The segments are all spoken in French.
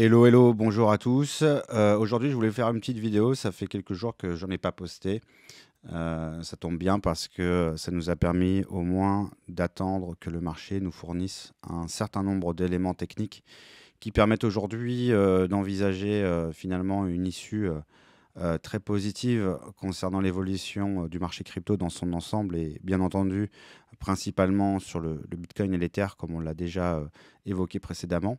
Hello, hello, bonjour à tous. Euh, aujourd'hui, je voulais faire une petite vidéo. Ça fait quelques jours que je n'en ai pas posté. Euh, ça tombe bien parce que ça nous a permis au moins d'attendre que le marché nous fournisse un certain nombre d'éléments techniques qui permettent aujourd'hui euh, d'envisager finalement une issue très positive concernant l'évolution du marché crypto dans son ensemble et bien entendu principalement sur le, le Bitcoin et l'Ether comme on l'a déjà évoqué précédemment.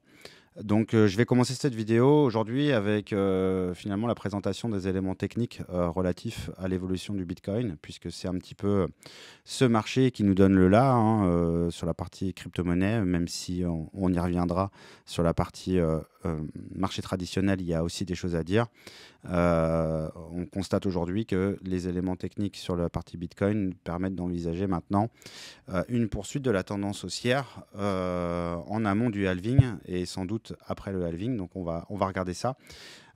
Donc euh, je vais commencer cette vidéo aujourd'hui avec euh, finalement la présentation des éléments techniques euh, relatifs à l'évolution du Bitcoin, puisque c'est un petit peu ce marché qui nous donne le là hein, sur la partie crypto-monnaie, même si on, y reviendra sur la partie marché traditionnel, il y a aussi des choses à dire. on constate aujourd'hui que les éléments techniques sur la partie Bitcoin permettent d'envisager maintenant une poursuite de la tendance haussière en amont du halving et sans doute après le halving. Donc on va, on va regarder ça.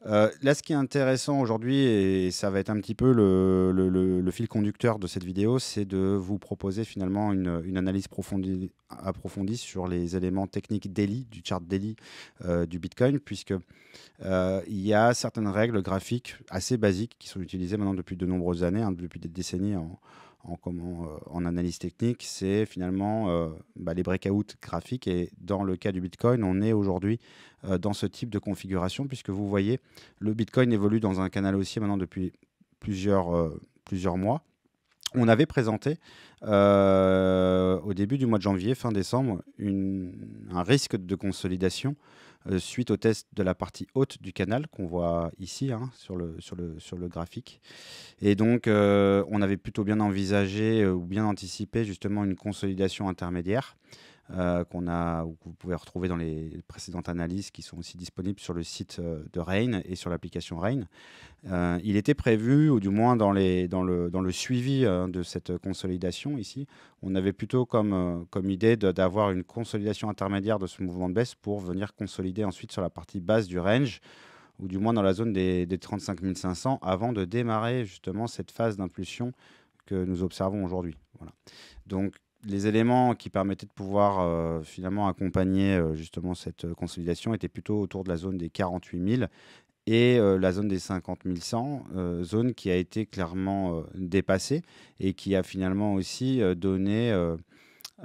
Euh, là, ce qui est intéressant aujourd'hui, et ça va être un petit peu le, fil conducteur de cette vidéo, c'est de vous proposer finalement une, analyse approfondie, approfondie sur les éléments techniques daily, du chart daily euh, du Bitcoin, puisque euh, il y a certaines règles graphiques assez basiques qui sont utilisées maintenant depuis de nombreuses années, hein, depuis des décennies en, euh, en, analyse technique, c'est finalement euh, bah, les breakouts graphiques. Et dans le cas du Bitcoin, on est aujourd'hui euh, dans ce type de configuration, puisque vous voyez, le Bitcoin évolue dans un canal haussier maintenant depuis plusieurs, plusieurs mois on avait présenté au début du mois de janvier, fin décembre, un risque de consolidation euh, suite au test de la partie haute du canal qu'on voit ici hein, sur, le, sur le graphique. Et donc, euh, on avait plutôt bien envisagé euh, ou bien anticipé justement une consolidation intermédiaire. Euh, qu'on a, que vous pouvez retrouver dans les précédentes analyses qui sont aussi disponibles sur le site euh, de Rain et sur l'application Rain. Euh, il était prévu, ou du moins dans, les, dans, le, dans le suivi de cette consolidation ici, on avait plutôt comme, comme idée d'avoir une consolidation intermédiaire de ce mouvement de baisse pour venir consolider ensuite sur la partie basse du range ou du moins dans la zone des, des 35 500 avant de démarrer justement cette phase d'impulsion que nous observons aujourd'hui. Voilà. Donc les éléments qui permettaient de pouvoir euh, finalement accompagner euh, justement cette euh, consolidation étaient plutôt autour de la zone des 48 000 et la zone des 50 100, zone qui a été clairement dépassée et qui a finalement aussi donné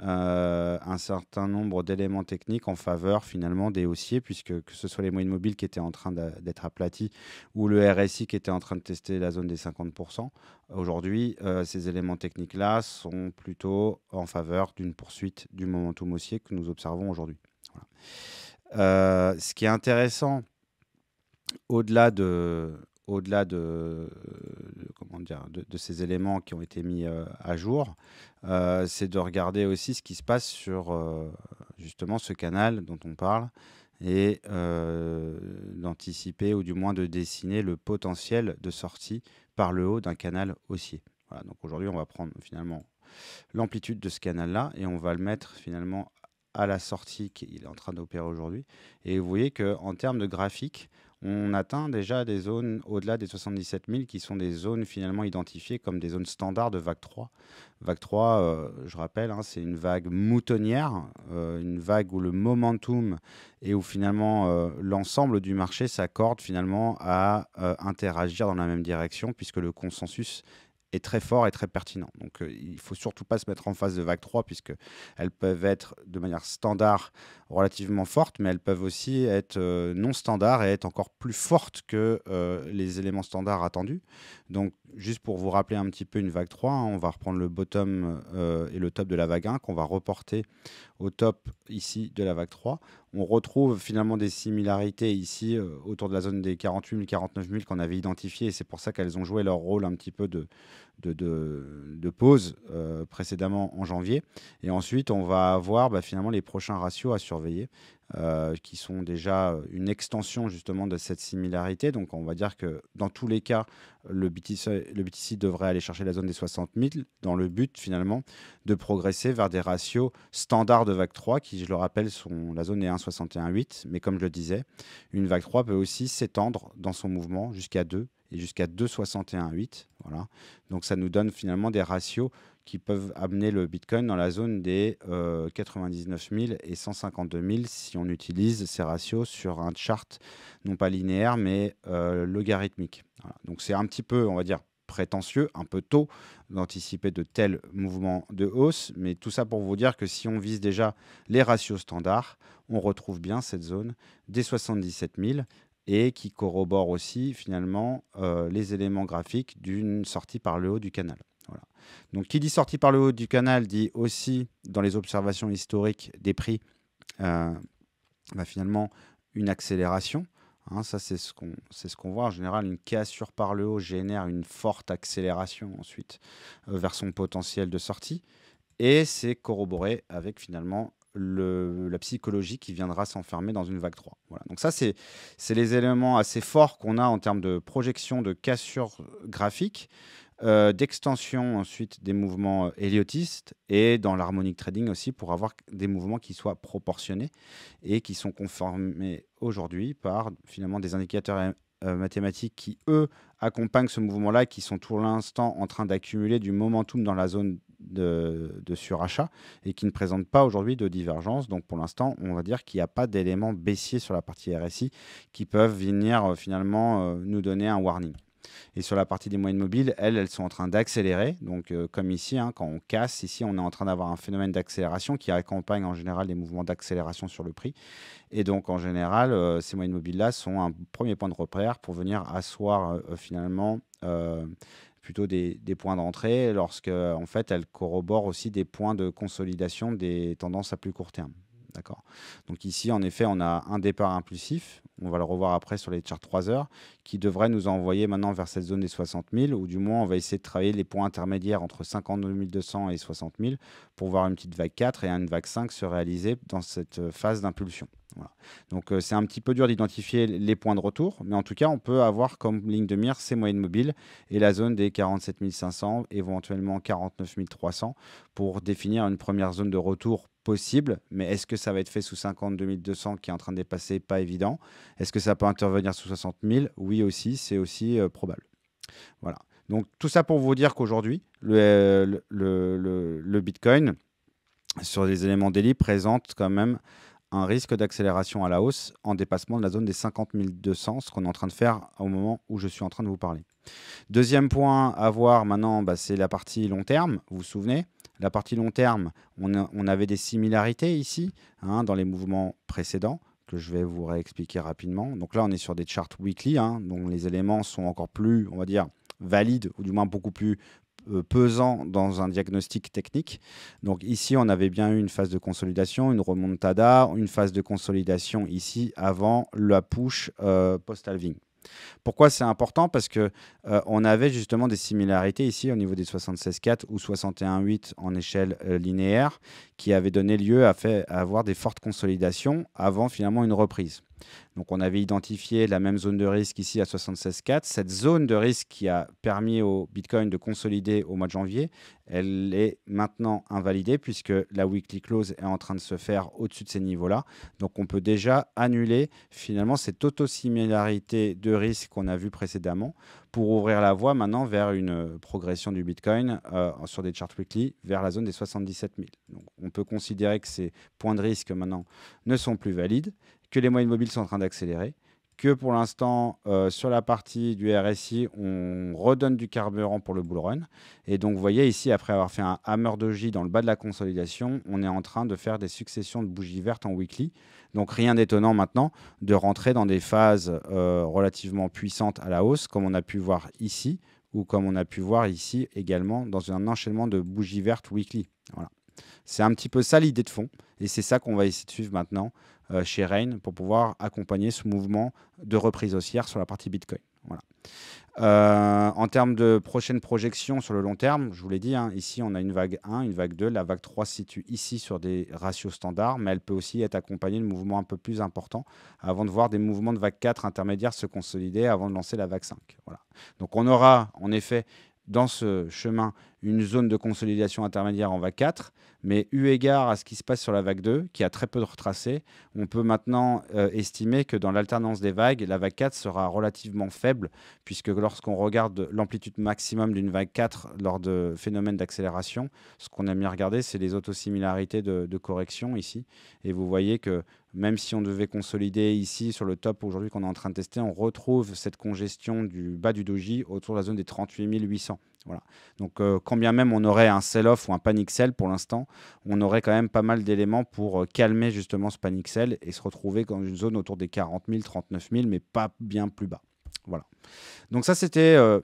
euh, un certain nombre d'éléments techniques en faveur finalement des haussiers, puisque que ce soit les moyennes mobiles qui étaient en train d'être aplatis ou le RSI qui était en train de tester la zone des 50%, aujourd'hui euh, ces éléments techniques-là sont plutôt en faveur d'une poursuite du momentum haussier que nous observons aujourd'hui. Euh, ce qui est intéressant au-delà de, au-delà de, comment dire, de, ces éléments qui ont été mis euh, à jour, euh, c'est de regarder aussi ce qui se passe sur euh, justement ce canal dont on parle et d'anticiper ou du moins de dessiner le potentiel de sortie par le haut d'un canal haussier. Voilà, donc aujourd'hui, on va prendre finalement l'amplitude de ce canal-là et on va le mettre finalement à la sortie qu'il est en train d'opérer aujourd'hui. Et vous voyez qu'en termes de graphique, on atteint déjà des zones au-delà des 77 000 qui sont des zones finalement identifiées comme des zones standards de vague 3. Vague 3, euh, je rappelle, hein, c'est une vague moutonnière, euh, une vague où le momentum et où finalement euh, l'ensemble du marché s'accorde finalement à interagir dans la même direction puisque le consensus est très fort et très pertinent. Donc euh, il faut surtout pas se mettre en face de vague 3 puisque elles peuvent être de manière standard relativement fortes, mais elles peuvent aussi être euh, non standard et être encore plus fortes que euh, les éléments standards attendus. Donc juste pour vous rappeler un petit peu une vague 3, hein, on va reprendre le bottom et le top de la vague 1 qu'on va reporter au top ici de la vague 3. On retrouve finalement des similarités ici autour de la zone des 48 000, 49 000 qu'on avait identifiées et c'est pour ça qu'elles ont joué leur rôle un petit peu de, de, de, pause euh, précédemment en janvier. Et ensuite, on va avoir bah, finalement les prochains ratios à surveiller, euh, qui sont déjà euh, une extension justement de cette similarité. Donc, on va dire que dans tous les cas, le BTC, le BTC devrait aller chercher la zone des 60 000 dans le but finalement de progresser vers des ratios standards de vague 3, qui, je le rappelle, sont la zone est 1,61,8. Mais comme je le disais, une vague 3 peut aussi s'étendre dans son mouvement jusqu'à 2 et jusqu'à 2,61,8. Voilà. Donc ça nous donne finalement des ratios qui peuvent amener le Bitcoin dans la zone des 99 euh, 000 et 152 000 si on utilise ces ratios sur un chart non pas linéaire mais euh, logarithmique. Donc c'est un petit peu, on va dire, prétentieux, un peu tôt d'anticiper de tels mouvements de hausse, mais tout ça pour vous dire que si on vise déjà les ratios standards, on retrouve bien cette zone des 77 000 et qui corrobore aussi finalement euh, les éléments graphiques d'une sortie par le haut du canal. Voilà. Donc qui dit sortie par le haut du canal dit aussi dans les observations historiques des prix euh, bah, finalement une accélération. Hein, ça c'est ce qu'on ce voit en général une cassure par le haut génère une forte accélération ensuite euh, vers son potentiel de sortie et c'est corroboré avec finalement la psychologie qui viendra s'enfermer dans une vague 3. Voilà. Donc ça, c'est les éléments assez forts qu'on a en termes de projection, de cassure graphique, euh, d'extension ensuite des mouvements euh, héliotistes et dans l'harmonic trading aussi pour avoir des mouvements qui soient proportionnés et qui sont conformés aujourd'hui par finalement des indicateurs euh, mathématiques qui, eux, accompagnent ce mouvement-là, qui sont tout l'instant en train d'accumuler du momentum dans la zone de, surachat et qui ne présente pas aujourd'hui de divergence. Donc pour l'instant, on va dire qu'il n'y a pas d'éléments baissiers sur la partie RSI qui peuvent venir euh, finalement euh, nous donner un warning. Et sur la partie des moyennes mobiles, elles, elles sont en train d'accélérer. Donc, euh, comme ici, hein, quand on casse, ici, on est en train d'avoir un phénomène d'accélération qui accompagne en général les mouvements d'accélération sur le prix. Et donc, en général, ces moyennes mobiles-là sont un premier point de repère pour venir asseoir finalement plutôt des, points d'entrée, lorsque en fait, elle corrobore aussi des points de consolidation des tendances à plus court terme. D'accord. Donc ici, en effet, on a un départ impulsif. On va le revoir après sur les charts 3 heures, qui devrait nous envoyer maintenant vers cette zone des 60 000, ou du moins, on va essayer de travailler les points intermédiaires entre 52 200 et 60 000 pour voir une petite vague 4 et une vague 5 se réaliser dans cette phase d'impulsion. Donc euh, c'est un petit peu dur d'identifier les points de retour, mais en tout cas on peut avoir comme ligne de mire ces moyennes mobiles et la zone des 47 500, éventuellement 49 300 pour définir une première zone de retour possible, mais est-ce que ça va être fait sous 52 200 qui est en train de dépasser Pas évident. Est-ce que ça peut intervenir sous 60 000 Oui aussi, c'est aussi euh, probable. Voilà. Donc tout ça pour vous dire qu'aujourd'hui, le, euh, Bitcoin, sur les éléments d'élite, présente quand même un risque d'accélération à la hausse en dépassement de la zone des 50 200, ce qu'on est en train de faire au moment où je suis en train de vous parler. Deuxième point à voir maintenant, bah, c'est la partie long terme, vous vous souvenez la partie long terme, on, avait des similarités ici hein, dans les mouvements précédents que je vais vous réexpliquer rapidement. Donc là, on est sur des charts weekly, hein, dont les éléments sont encore plus, on va dire, valides, ou du moins beaucoup plus euh, pesant dans un diagnostic technique. Donc ici, on avait bien eu une phase de consolidation, une remontada, une phase de consolidation ici avant la push euh, post-halving. Pourquoi c'est important Parce que euh, on avait justement des similarités ici au niveau des 76.4 ou 61.8 en échelle linéaire qui avaient donné lieu à, fait, à avoir des fortes consolidations avant finalement une reprise. Donc on avait identifié la même zone de risque ici à 76,4. Cette zone de risque qui a permis au Bitcoin de consolider au mois de janvier, elle est maintenant invalidée puisque la weekly close est en train de se faire au-dessus de ces niveaux-là. Donc on peut déjà annuler finalement cette autosimilarité de risque qu'on a vu précédemment pour ouvrir la voie maintenant vers une progression du Bitcoin euh, sur des charts weekly vers la zone des 77 000. Donc on peut considérer que ces points de risque maintenant ne sont plus valides que les moyennes mobiles sont en train d'accélérer, que pour l'instant, euh, sur la partie du RSI, on redonne du carburant pour le bull run. Et donc, vous voyez ici, après avoir fait un hammer de J dans le bas de la consolidation, on est en train de faire des successions de bougies vertes en weekly. Donc, rien d'étonnant maintenant de rentrer dans des phases euh, relativement puissantes à la hausse, comme on a pu voir ici, ou comme on a pu voir ici également, dans un enchaînement de bougies vertes weekly. Voilà. C'est un petit peu ça l'idée de fond, et c'est ça qu'on va essayer de suivre maintenant euh, chez Rain pour pouvoir accompagner ce mouvement de reprise haussière sur la partie Bitcoin. Voilà. Euh, en termes de prochaines projections sur le long terme, je vous l'ai dit, hein, ici on a une vague 1, une vague 2. La vague 3 se situe ici sur des ratios standards, mais elle peut aussi être accompagnée de mouvements un peu plus importants avant de voir des mouvements de vague 4 intermédiaires se consolider avant de lancer la vague 5. Voilà. Donc on aura en effet dans ce chemin une zone de consolidation intermédiaire en vague 4, mais eu égard à ce qui se passe sur la vague 2, qui a très peu de retracés, on peut maintenant euh, estimer que dans l'alternance des vagues, la vague 4 sera relativement faible, puisque lorsqu'on regarde l'amplitude maximum d'une vague 4 lors de phénomènes d'accélération, ce qu'on aime bien regarder, c'est les autosimilarités de, correction ici. Et vous voyez que même si on devait consolider ici sur le top aujourd'hui qu'on est en train de tester, on retrouve cette congestion du bas du doji autour de la zone des 38 800. Voilà. Donc, euh, quand bien même on aurait un sell-off ou un panic sell pour l'instant, on aurait quand même pas mal d'éléments pour euh, calmer justement ce panic sell et se retrouver dans une zone autour des 40 000, 39 000, mais pas bien plus bas. Voilà. Donc ça, c'était euh,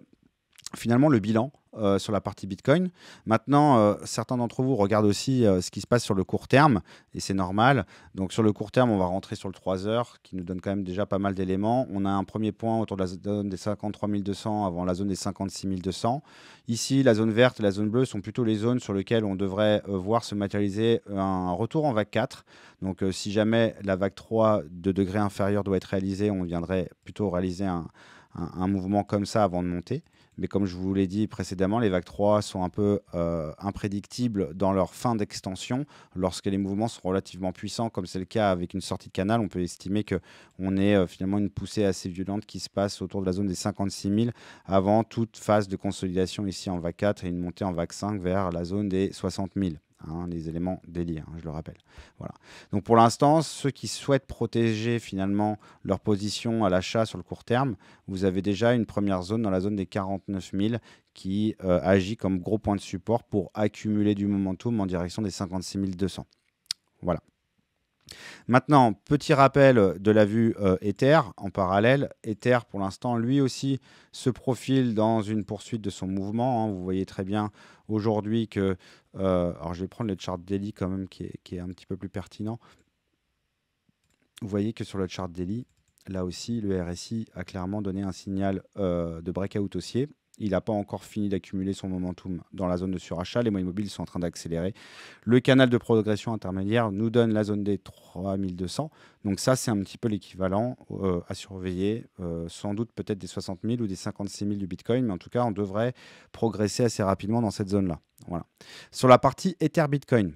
finalement le bilan euh, sur la partie Bitcoin. Maintenant, euh, certains d'entre vous regardent aussi euh, ce qui se passe sur le court terme, et c'est normal. Donc sur le court terme, on va rentrer sur le 3 heures, qui nous donne quand même déjà pas mal d'éléments. On a un premier point autour de la zone des 53 200 avant la zone des 56 200. Ici, la zone verte et la zone bleue sont plutôt les zones sur lesquelles on devrait voir se matérialiser un retour en vague 4. Donc si jamais la vague 3 de degré inférieur doit être réalisée, on viendrait plutôt réaliser un mouvement comme ça avant de monter. Mais comme je vous l'ai dit précédemment, les vagues 3 sont un peu euh, imprédictibles dans leur fin d'extension. Lorsque les mouvements sont relativement puissants, comme c'est le cas avec une sortie de canal, on peut estimer qu'on est euh, finalement une poussée assez violente qui se passe autour de la zone des 56 000 avant toute phase de consolidation ici en vague 4 et une montée en vague 5 vers la zone des 60 000. Hein, les éléments déliés, hein, je le rappelle. Voilà. Donc pour l'instant, ceux qui souhaitent protéger finalement leur position à l'achat sur le court terme, vous avez déjà une première zone dans la zone des 49 000 qui euh, agit comme gros point de support pour accumuler du momentum en direction des 56 200. Voilà. Maintenant, petit rappel de la vue euh, Ether en parallèle. Ether, pour l'instant, lui aussi se profile dans une poursuite de son mouvement. Hein. Vous voyez très bien aujourd'hui que. Euh, alors, je vais prendre le chart daily quand même, qui est, un petit peu plus pertinent. Vous voyez que sur le chart daily, là aussi, le RSI a clairement donné un signal euh, de breakout haussier. Il n'a pas encore fini d'accumuler son momentum dans la zone de surachat. Les moyens mobiles sont en train d'accélérer. Le canal de progression intermédiaire nous donne la zone des 3200. Donc ça, c'est un petit peu l'équivalent euh, à surveiller, euh, sans doute peut-être des 60 000 ou des 56 000 du Bitcoin, mais en tout cas, on devrait progresser assez rapidement dans cette zone-là. Voilà. Sur la partie Ether Bitcoin,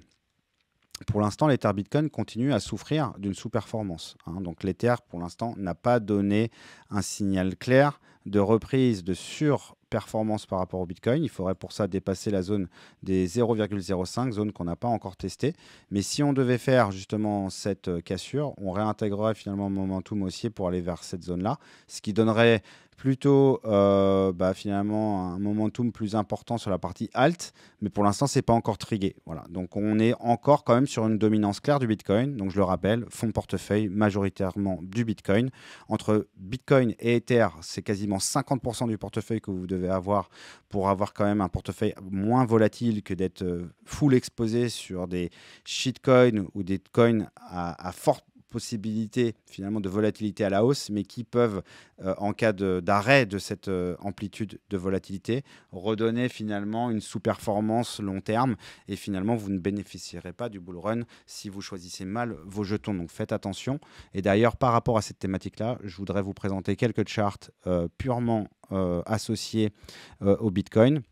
pour l'instant, l'Ether Bitcoin continue à souffrir d'une sous-performance. Hein. Donc l'Ether, pour l'instant, n'a pas donné un signal clair de reprise, de sur performance par rapport au Bitcoin. Il faudrait pour ça dépasser la zone des 0,05, zone qu'on n'a pas encore testée. Mais si on devait faire justement cette euh, cassure, on réintégrerait finalement Momentum aussi pour aller vers cette zone-là, ce qui donnerait plutôt euh, bah, finalement un momentum plus important sur la partie alt, mais pour l'instant ce n'est pas encore trigué. Voilà. Donc on est encore quand même sur une dominance claire du Bitcoin. Donc je le rappelle, fonds portefeuille majoritairement du Bitcoin. Entre Bitcoin et Ether, c'est quasiment 50% du portefeuille que vous devez avoir pour avoir quand même un portefeuille moins volatile que d'être euh, full exposé sur des shitcoins ou des coins à, à forte possibilités finalement de volatilité à la hausse, mais qui peuvent, euh, en cas d'arrêt de, cette euh, amplitude de volatilité, redonner finalement une sous-performance long terme. Et finalement, vous ne bénéficierez pas du bull run si vous choisissez mal vos jetons. Donc faites attention. Et d'ailleurs, par rapport à cette thématique-là, je voudrais vous présenter quelques charts euh, purement associés au Bitcoin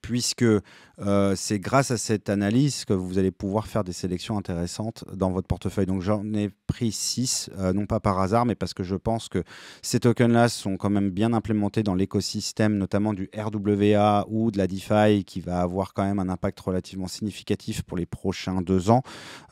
puisque euh, c'est grâce à cette analyse que vous allez pouvoir faire des sélections intéressantes dans votre portefeuille. Donc j'en ai pris 6, euh, non pas par hasard, mais parce que je pense que ces tokens-là sont quand même bien implémentés dans l'écosystème, notamment du RWA ou de la DeFi, qui va avoir quand même un impact relativement significatif pour les prochains deux ans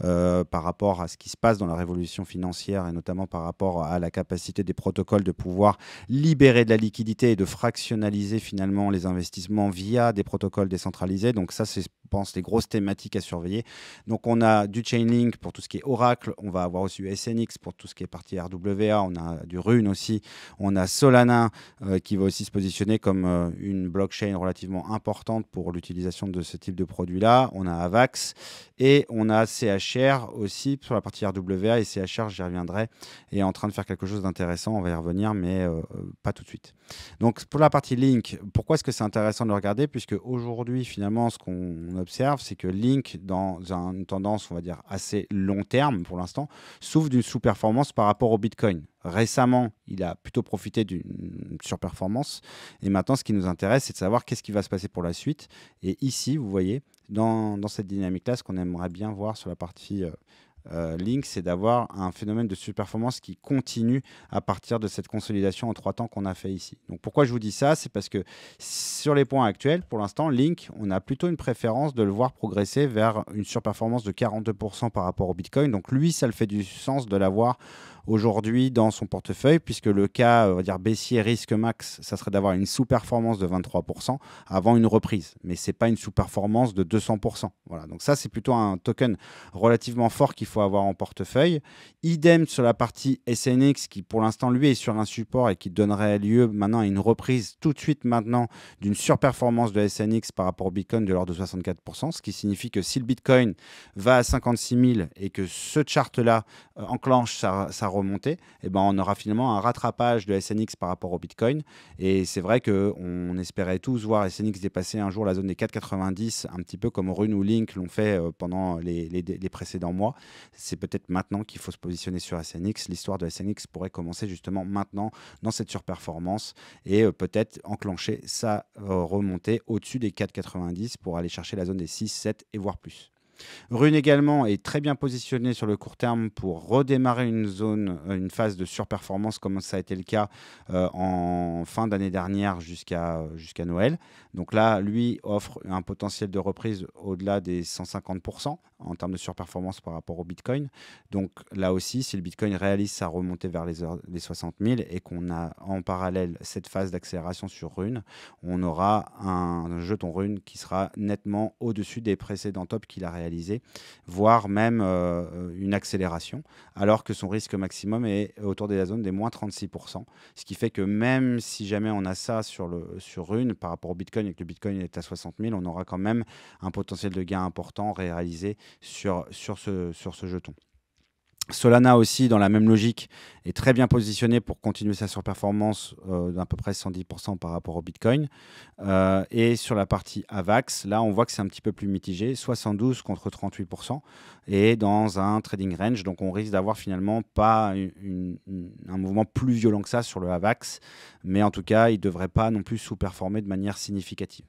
euh, par rapport à ce qui se passe dans la révolution financière et notamment par rapport à la capacité des protocoles de pouvoir libérer de la liquidité et de fractionnaliser finalement les investissements via des des protocoles décentralisés. Donc ça, c'est pense, les grosses thématiques à surveiller. Donc, on a du Chainlink pour tout ce qui est Oracle, on va avoir aussi SNX pour tout ce qui est partie RWA, on a du Rune aussi, on a Solana euh, qui va aussi se positionner comme euh, une blockchain relativement importante pour l'utilisation de ce type de produit-là. On a Avax et on a CHR aussi sur la partie RWA et CHR, j'y reviendrai, est en train de faire quelque chose d'intéressant, on va y revenir, mais euh, pas tout de suite. Donc, pour la partie Link, pourquoi est-ce que c'est intéressant de le regarder Puisque aujourd'hui, finalement, ce qu'on observe, c'est que Link, dans une tendance, on va dire, assez long terme pour l'instant, souffre d'une sous-performance par rapport au Bitcoin. Récemment, il a plutôt profité d'une surperformance. Et maintenant, ce qui nous intéresse, c'est de savoir qu'est-ce qui va se passer pour la suite. Et ici, vous voyez, dans, cette dynamique-là, ce qu'on aimerait bien voir sur la partie euh, euh, Link, c'est d'avoir un phénomène de surperformance qui continue à partir de cette consolidation en trois temps qu'on a fait ici. Donc pourquoi je vous dis ça C'est parce que sur les points actuels, pour l'instant, Link, on a plutôt une préférence de le voir progresser vers une surperformance de 42% par rapport au Bitcoin. Donc lui, ça le fait du sens de l'avoir aujourd'hui dans son portefeuille, puisque le cas, va dire baissier risque max, ça serait d'avoir une sous-performance de 23% avant une reprise, mais c'est pas une sous-performance de 200%. Voilà, donc ça c'est plutôt un token relativement fort qu'il faut avoir en portefeuille. Idem sur la partie SNX qui pour l'instant lui est sur un support et qui donnerait lieu maintenant à une reprise tout de suite maintenant d'une surperformance de SNX par rapport au Bitcoin de l'ordre de 64%, ce qui signifie que si le Bitcoin va à 56 000 et que ce chart là euh, enclenche ça sa remonter, eh ben, on aura finalement un rattrapage de SNX par rapport au Bitcoin. Et c'est vrai qu'on espérait tous voir SNX dépasser un jour la zone des 4,90, un petit peu comme Rune ou Link l'ont fait euh, pendant les, les précédents mois. C'est peut-être maintenant qu'il faut se positionner sur SNX. L'histoire de SNX pourrait commencer justement maintenant dans cette surperformance et euh, peut-être enclencher sa euh, remontée au-dessus des 4,90 pour aller chercher la zone des 6, 7 et voire plus. Rune également est très bien positionné sur le court terme pour redémarrer une zone, euh, une phase de surperformance comme ça a été le cas euh, en fin d'année dernière jusqu'à euh, jusqu'à Noël. Donc là, lui offre un potentiel de reprise au-delà des 150% en termes de surperformance par rapport au Bitcoin. Donc là aussi, si le Bitcoin réalise sa remontée vers les, 60 000 et qu'on a en parallèle cette phase d'accélération sur Rune, on aura un jeton Rune qui sera nettement au-dessus des précédents tops qu'il a réalisés, voire même euh, une accélération, alors que son risque maximum est autour de la zone des moins 36%. Ce qui fait que même si jamais on a ça sur, le, sur Rune par rapport au Bitcoin et que le Bitcoin est à 60 000, on aura quand même un potentiel de gain important réalisé sur, sur, ce, sur ce jeton. Solana aussi, dans la même logique, est très bien positionné pour continuer sa surperformance euh, d'à peu près 110% par rapport au Bitcoin. Euh, et sur la partie AVAX, là, on voit que c'est un petit peu plus mitigé, 72 contre 38%, et dans un trading range. Donc, on risque d'avoir finalement pas un mouvement plus violent que ça sur le AVAX, mais en tout cas, il ne devrait pas non plus sous-performer de manière significative.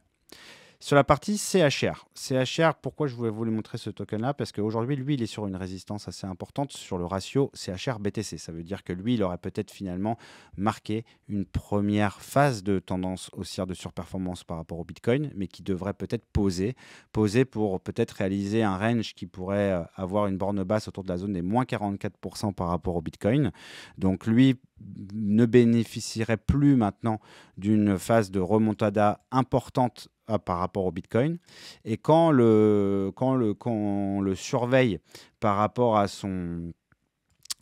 Sur la partie CHR, CHR, pourquoi je voulais vous montrer ce token-là Parce qu'aujourd'hui, lui, il est sur une résistance assez importante sur le ratio CHR-BTC. Ça veut dire que lui, il aurait peut-être finalement marqué une première phase de tendance haussière de surperformance par rapport au Bitcoin, mais qui devrait peut-être poser, poser pour peut-être réaliser un range qui pourrait euh, avoir une borne basse autour de la zone des moins 44% par rapport au Bitcoin. Donc lui, ne bénéficierait plus maintenant d'une phase de remontada importante euh, par rapport au Bitcoin. Et quand, le, quand, le, quand le surveille par rapport à son...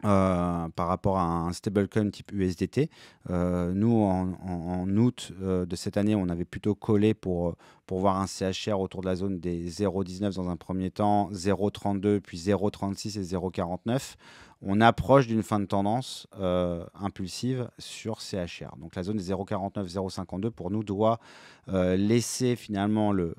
Euh, par rapport à un stablecoin type USDT. Euh, nous, en, août de cette année, on avait plutôt collé pour, pour voir un CHR autour de la zone des 0,19 dans un premier temps, 0,32, puis 0,36 et 0,49 on approche d'une fin de tendance euh, impulsive sur CHR. Donc la zone 0,49-0,52 pour nous doit euh, laisser finalement le,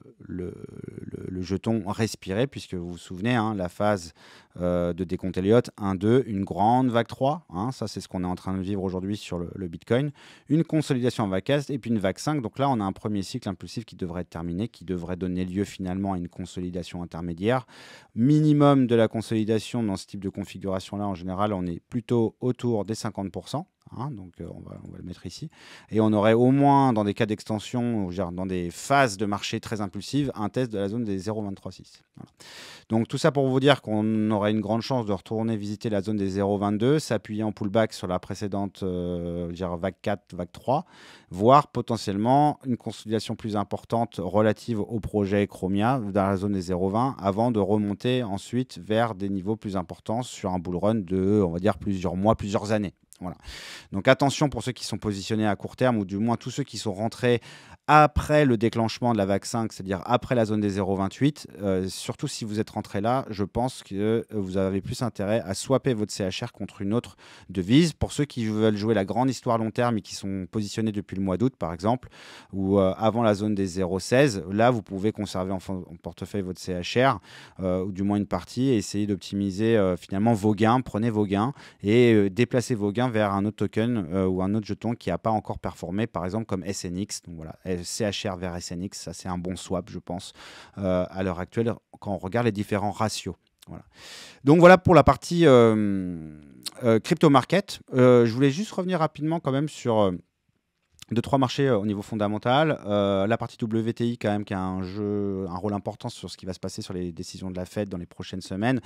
jeton respirer, puisque vous vous souvenez, hein, la phase euh, de décompte Elliott, 1-2, une grande vague 3, hein, ça c'est ce qu'on est en train de vivre aujourd'hui sur le, Bitcoin, une consolidation en vague et puis une vague 5. Donc là, on a un premier cycle impulsif qui devrait être terminé, qui devrait donner lieu finalement à une consolidation intermédiaire. Minimum de la consolidation dans ce type de configuration-là, en général, on est plutôt autour des 50%. Hein, donc euh, on, va, le mettre ici. Et on aurait au moins, dans des cas d'extension, dans des phases de marché très impulsives, un test de la zone des 0,236. Donc tout ça pour vous dire qu'on aurait une grande chance de retourner visiter la zone des 0,22, s'appuyer en pullback sur la précédente euh, vague 4, vague 3, voire potentiellement une consolidation plus importante relative au projet Chromia dans la zone des 0,20 avant de remonter ensuite vers des niveaux plus importants sur un bull run de, on va dire, plusieurs mois, plusieurs années. Donc attention pour ceux qui sont positionnés à court terme, ou du moins tous ceux qui sont rentrés après le déclenchement de la vaccine, c'est-à-dire après la zone des 0,28. Euh, surtout si vous êtes rentré là, je pense que euh, vous avez plus intérêt à swapper votre CHR contre une autre devise. Pour ceux qui veulent jouer la grande histoire long terme et qui sont positionnés depuis le mois d'août, par exemple, ou euh, avant la zone des 0,16, là, vous pouvez conserver en, portefeuille votre CHR, ou du moins une partie, et essayer d'optimiser finalement vos gains. Prenez vos gains et déplacez vos gains vers un autre token euh, ou un autre jeton qui n'a pas encore performé, par exemple comme SNX. Donc voilà, CHR vers SNX, ça c'est un bon swap, je pense, euh, à l'heure actuelle, quand on regarde les différents ratios. Voilà. Donc voilà pour la partie euh, crypto market. je voulais juste revenir rapidement quand même sur deux trois marchés euh, au niveau fondamental. Euh, la partie WTI quand même qui a un jeu, un rôle important sur ce qui va se passer sur les décisions de la Fed dans les prochaines semaines.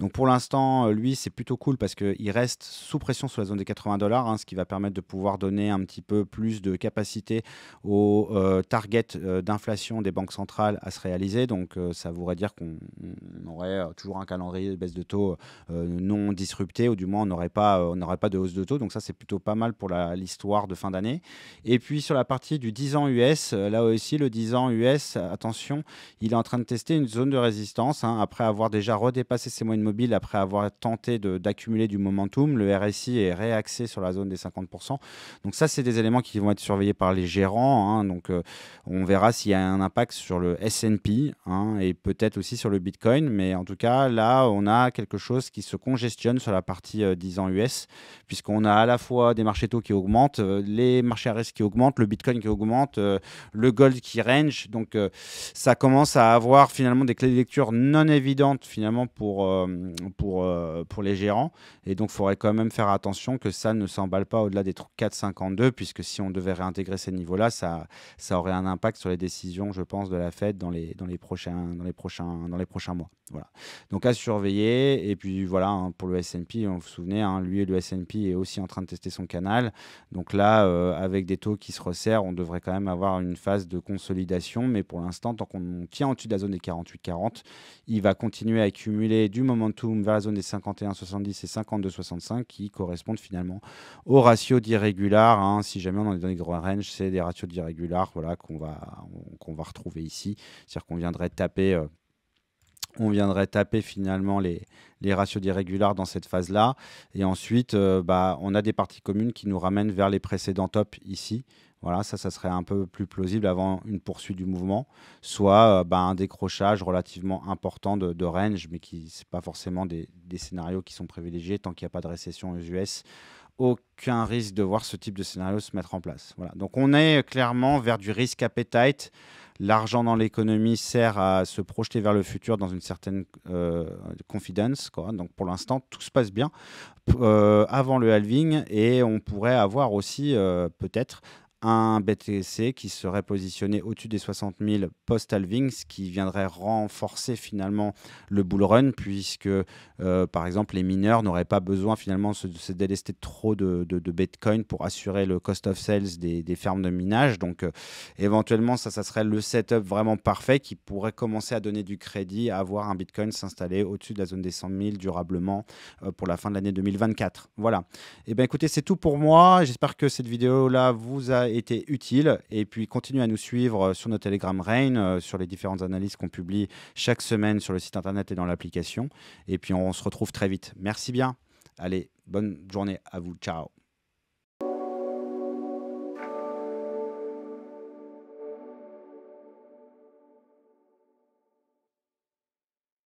Donc pour l'instant, euh, lui c'est plutôt cool parce qu'il reste sous pression sur la zone des 80 dollars, hein, ce qui va permettre de pouvoir donner un petit peu plus de capacité aux targets d'inflation des banques centrales à se réaliser. Donc ça voudrait dire qu'on aurait toujours un calendrier de baisse de taux non disrupté ou du moins on n'aurait pas on n'aurait pas de hausse de taux. Donc ça c'est plutôt pas mal pour l'histoire de fin d'année. Et puis sur la partie du 10 ans US, euh, là aussi, le 10 ans US, euh, attention, il est en train de tester une zone de résistance. Hein, après avoir déjà redépassé ses moyennes mobiles, après avoir tenté d'accumuler du momentum, le RSI est réaxé sur la zone des 50%. Donc ça, c'est des éléments qui vont être surveillés par les gérants. Hein. donc euh, on verra s'il y a un impact sur le SP hein, et peut-être aussi sur le Bitcoin. Mais en tout cas, là, on a quelque chose qui se congestionne sur la partie 10 ans US, puisqu'on a à la fois des marchés taux qui augmentent, euh, les marchés à risque qui augmentent, le Bitcoin qui augmente, euh, le gold qui range. Donc euh, ça commence à avoir finalement des clés de lecture non évidentes finalement pour, pour, pour les gérants. Et donc il faudrait quand même faire attention que ça ne s'emballe pas au-delà des 4,52, puisque si on devait réintégrer ces niveaux-là, ça, ça aurait un impact sur les décisions, je pense, de la Fed dans les, dans les, prochains, dans les, prochains, dans les prochains mois. Voilà. Donc à surveiller. Et puis voilà, hein, pour le SP, vous vous souvenez, hein, lui et le SP est aussi en train de tester son canal. Donc là, euh, avec des taux qui se resserrent, on devrait quand même avoir une phase de consolidation. Mais pour l'instant, tant qu'on tient au-dessus de la zone des 48-40, il va continuer à accumuler du momentum vers la zone des 51-70 et 52-65 qui correspondent finalement au ratios d'irrégular. Hein. Si jamais on est dans les grands ranges, c'est des ratios d'irrégular voilà, qu'on va, qu'on va retrouver ici. C'est-à-dire qu'on viendrait taper. Euh, on viendrait taper finalement les, ratios d'irrégulars dans cette phase-là. Et ensuite, euh, bah, on a des parties communes qui nous ramènent vers les précédents tops ici. Voilà, ça, ça serait un peu plus plausible avant une poursuite du mouvement, soit euh, bah, un décrochage relativement important de, range, mais qui c'est pas forcément des, scénarios qui sont privilégiés tant qu'il n'y a pas de récession aux US. Aucun risque de voir ce type de scénario se mettre en place. Voilà. Donc on est clairement vers du risk appetite l'argent dans l'économie sert à se projeter vers le futur dans une certaine euh, confidence. Donc pour l'instant, tout se passe bien euh, avant le halving et on pourrait avoir aussi euh, peut-être un BTC qui serait positionné au-dessus des 60 000 post-halving, ce qui viendrait renforcer finalement le bull run, puisque euh, par exemple les mineurs n'auraient pas besoin finalement de se, délester trop de, Bitcoin pour assurer le cost of sales des, fermes de minage. Donc euh, éventuellement, ça, ça serait le setup vraiment parfait qui pourrait commencer à donner du crédit à avoir un Bitcoin s'installer au-dessus de la zone des 100 000 durablement euh, pour la fin de l'année 2024. Voilà. Et eh bien écoutez, c'est tout pour moi. J'espère que cette vidéo-là vous a été utile. Et puis, continuez à nous suivre euh, sur nos Telegram Rain, euh, sur les différentes analyses qu'on publie chaque semaine sur le site internet et dans l'application. Et puis, on se retrouve très vite. Merci bien. Allez, bonne journée à vous. Ciao.